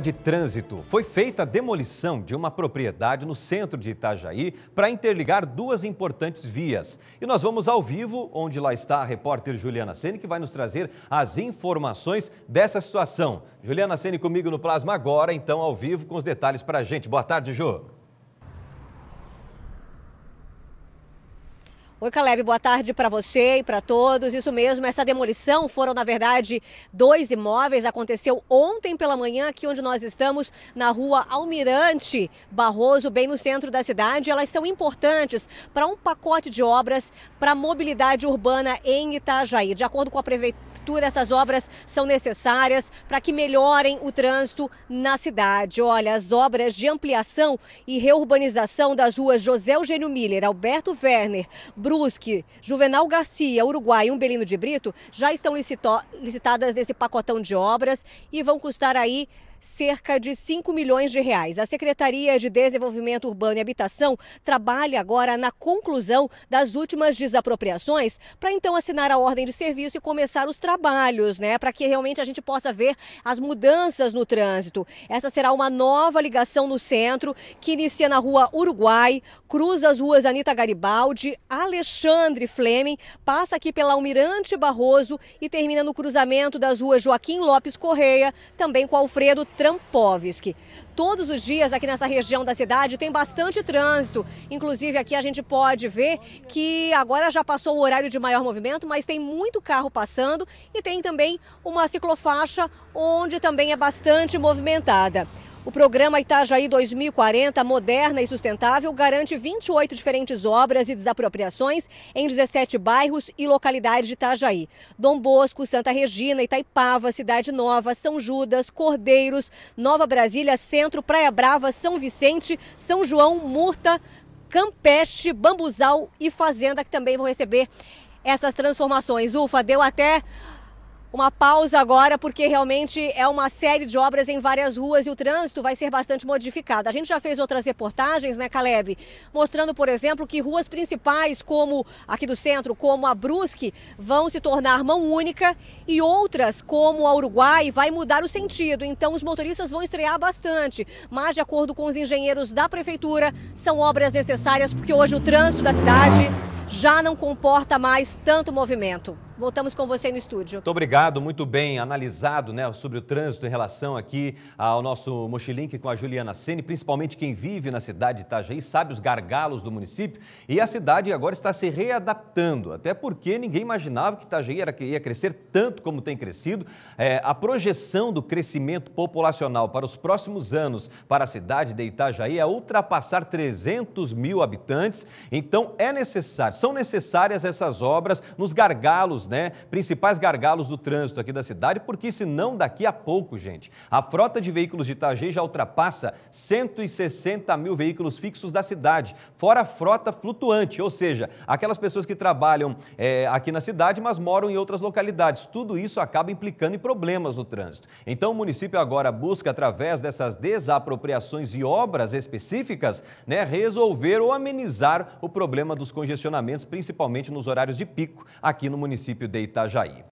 de trânsito. Foi feita a demolição de uma propriedade no centro de Itajaí para interligar duas importantes vias. E nós vamos ao vivo, onde lá está a repórter Juliana Sene, que vai nos trazer as informações dessa situação. Juliana Sene comigo no Plasma agora, então ao vivo com os detalhes para a gente. Boa tarde, Ju. Oi, Caleb, boa tarde para você e para todos. Isso mesmo, essa demolição foram, na verdade, dois imóveis. Aconteceu ontem pela manhã, aqui onde nós estamos, na rua Almirante Barroso, bem no centro da cidade. Elas são importantes para um pacote de obras para mobilidade urbana em Itajaí. De acordo com a prefeitura infraestrutura, essas obras são necessárias para que melhorem o trânsito na cidade. Olha, as obras de ampliação e reurbanização das ruas José Eugênio Miller, Alberto Werner, Brusque, Juvenal Garcia, Uruguai e Umbelino de Brito já estão licitadas nesse pacotão de obras e vão custar aí cerca de 5 milhões de reais. A Secretaria de Desenvolvimento Urbano e Habitação trabalha agora na conclusão das últimas desapropriações para então assinar a ordem de serviço e começar os trabalhos, né, para que realmente a gente possa ver as mudanças no trânsito. Essa será uma nova ligação no centro que inicia na Rua Uruguai, cruza as ruas Anita Garibaldi, Alexandre Fleming, passa aqui pela Almirante Barroso e termina no cruzamento das ruas Joaquim Lopes Correia, também com Alfredo Trampovski. Todos os dias aqui nessa região da cidade tem bastante trânsito. Inclusive aqui a gente pode ver que agora já passou o horário de maior movimento, mas tem muito carro passando e tem também uma ciclofaixa onde também é bastante movimentada. O programa Itajaí 2040, moderna e sustentável, garante 28 diferentes obras e desapropriações em 17 bairros e localidades de Itajaí. Dom Bosco, Santa Regina, Itaipava, Cidade Nova, São Judas, Cordeiros, Nova Brasília, Centro, Praia Brava, São Vicente, São João, Murta, Campeche, Bambuzal e Fazenda, que também vão receber essas transformações. Ufa, deu até uma pausa agora, porque realmente é uma série de obras em várias ruas e o trânsito vai ser bastante modificado. A gente já fez outras reportagens, né, Caleb? Mostrando, por exemplo, que ruas principais, como aqui do centro, como a Brusque, vão se tornar mão única e outras, como a Uruguai, vai mudar o sentido. Então, os motoristas vão estrear bastante. Mas, de acordo com os engenheiros da prefeitura, são obras necessárias porque hoje o trânsito da cidade já não comporta mais tanto movimento. Voltamos com você no estúdio. Muito obrigado, muito bem analisado né, sobre o trânsito em relação aqui ao nosso Mochilink com a Juliana Sene, principalmente quem vive na cidade de Itajaí, sabe os gargalos do município e a cidade agora está se readaptando, até porque ninguém imaginava que Itajaí era, ia crescer tanto como tem crescido. É, a projeção do crescimento populacional para os próximos anos para a cidade de Itajaí é ultrapassar 300 mil habitantes, então é necessário, são necessárias essas obras nos gargalos os né, principais gargalos do trânsito aqui da cidade, porque senão daqui a pouco, gente, a frota de veículos de Itagê já ultrapassa 160 mil veículos fixos da cidade, fora a frota flutuante, ou seja, aquelas pessoas que trabalham é, aqui na cidade, mas moram em outras localidades. Tudo isso acaba implicando em problemas no trânsito. Então o município agora busca, através dessas desapropriações e obras específicas, né, resolver ou amenizar o problema dos congestionamentos, principalmente nos horários de pico aqui no município município de Itajaí.